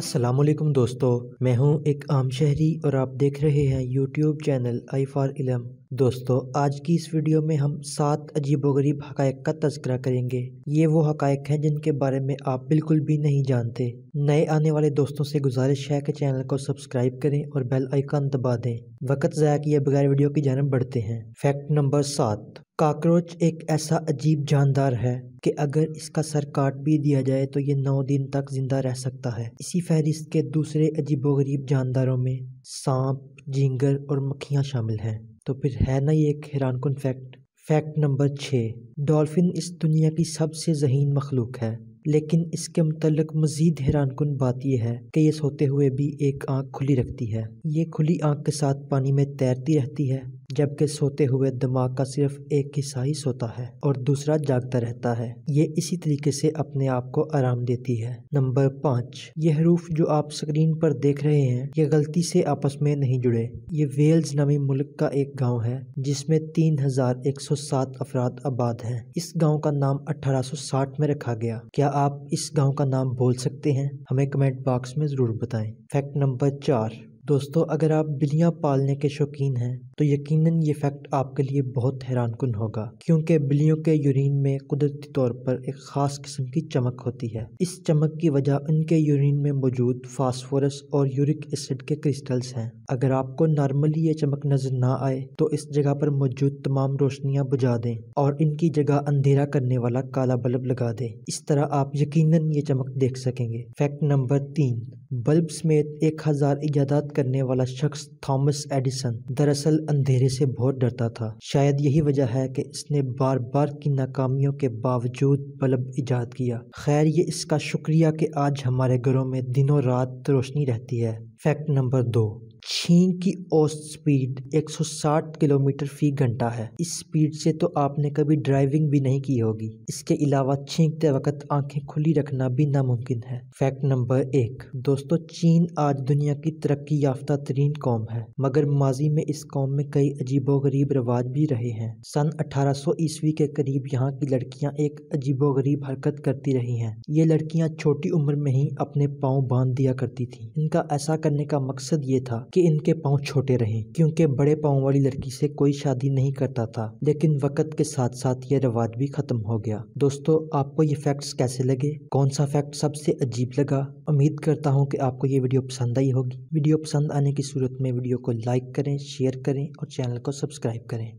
असलम दोस्तों मैं हूं एक आम शहरी और आप देख रहे हैं यूट्यूब चैनल आई फार इलम दोस्तों आज की इस वीडियो में हम सात अजीबोगरीब हकायक का तस्करा करेंगे ये वो हकायक हैं जिनके बारे में आप बिल्कुल भी नहीं जानते नए आने वाले दोस्तों से गुजारिश है कि चैनल को सब्सक्राइब करें और बेल आइकन दबा दें वक्त ज़ाया किए बगैर वीडियो की जानब बढ़ते हैं फैक्ट नंबर सात काकरोच एक ऐसा अजीब जानदार है कि अगर इसका सर काट भी दिया जाए तो ये नौ दिन तक जिंदा रह सकता है इसी फहरिस्त के दूसरे अजीबोगरीब जानदारों में सांप जिंगर और मक्खियाँ शामिल हैं तो फिर है ना ये एक हैरान कन फैक्ट फैक्ट नंबर छः डॉल्फिन इस दुनिया की सबसे जहीन मखलूक है लेकिन इसके मतलब मज़ीद हैरान कन बात यह है कि यह सोते हुए भी एक आँख खुली रखती है ये खुली आँख के साथ पानी में तैरती रहती है जबकि सोते हुए दिमाग का सिर्फ एक हिस्सा ही सोता है और दूसरा जागता रहता है ये इसी तरीके से अपने आप को आराम देती है नंबर पाँच ये हरूफ जो आप स्क्रीन पर देख रहे हैं ये गलती से आपस में नहीं जुड़े ये वेल्स नामी मुल्क का एक गाँव है जिसमें तीन हजार एक सौ सात अफराद आबाद है इस गाँव का नाम अठारह सौ साठ में रखा गया क्या आप इस गाँव का नाम बोल सकते हैं हमें कमेंट बॉक्स में ज़रूर बताए फैक्ट नंबर चार दोस्तों अगर आप बिल्लियाँ पालने के शौकीन हैं तो यकीनन ये फैक्ट आपके लिए बहुत हैरान कन होगा क्योंकि बिल्लियों के यूरिन में कुदरती तौर पर एक ख़ास किस्म की चमक होती है इस चमक की वजह उनके यूरिन में मौजूद फास्फोरस और यूरिक एसिड के क्रिस्टल्स हैं अगर आपको नॉर्मली ये चमक नज़र ना आए तो इस जगह पर मौजूद तमाम रोशनियाँ बुझा दें और इनकी जगह अंधेरा करने वाला काला बल्ब लगा दें इस तरह आप यकीन ये चमक देख सकेंगे फैक्ट नंबर तीन बल्ब समेत एक हज़ार इजादात करने वाला शख्स थॉमस एडिसन दरअसल अंधेरे से बहुत डरता था शायद यही वजह है कि इसने बार बार की नाकामियों के बावजूद बल्ब ईजाद किया खैर ये इसका शुक्रिया कि आज हमारे घरों में दिनों रात रोशनी रहती है फैक्ट नंबर दो चीन की औसत स्पीड 160 किलोमीटर फी घंटा है इस स्पीड से तो आपने कभी ड्राइविंग भी नहीं की होगी इसके अलावा छींकते वक्त आंखें खुली रखना भी नामुमकिन है फैक्ट नंबर एक दोस्तों चीन आज दुनिया की तरक्की याफ्ता तरीन कौम है मगर माजी में इस कौम में कई अजीबो गरीब रवाज भी रहे हैं सन सौ ईस्वी के करीब यहाँ की लड़कियाँ एक अजीबो गरीब हरकत करती रही हैं ये लड़कियाँ छोटी उम्र में ही अपने पाँव बांध दिया करती थी इनका ऐसा करने का मकसद ये था कि इन उनके पाँव छोटे रहे क्योंकि बड़े पाँव वाली लड़की से कोई शादी नहीं करता था लेकिन वक्त के साथ साथ ये रिवाज भी खत्म हो गया दोस्तों आपको ये फैक्ट्स कैसे लगे कौन सा फैक्ट सबसे अजीब लगा उम्मीद करता हूँ कि आपको ये वीडियो पसंद आई होगी वीडियो पसंद आने की सूरत में वीडियो को लाइक करें शेयर करें और चैनल को सब्सक्राइब करें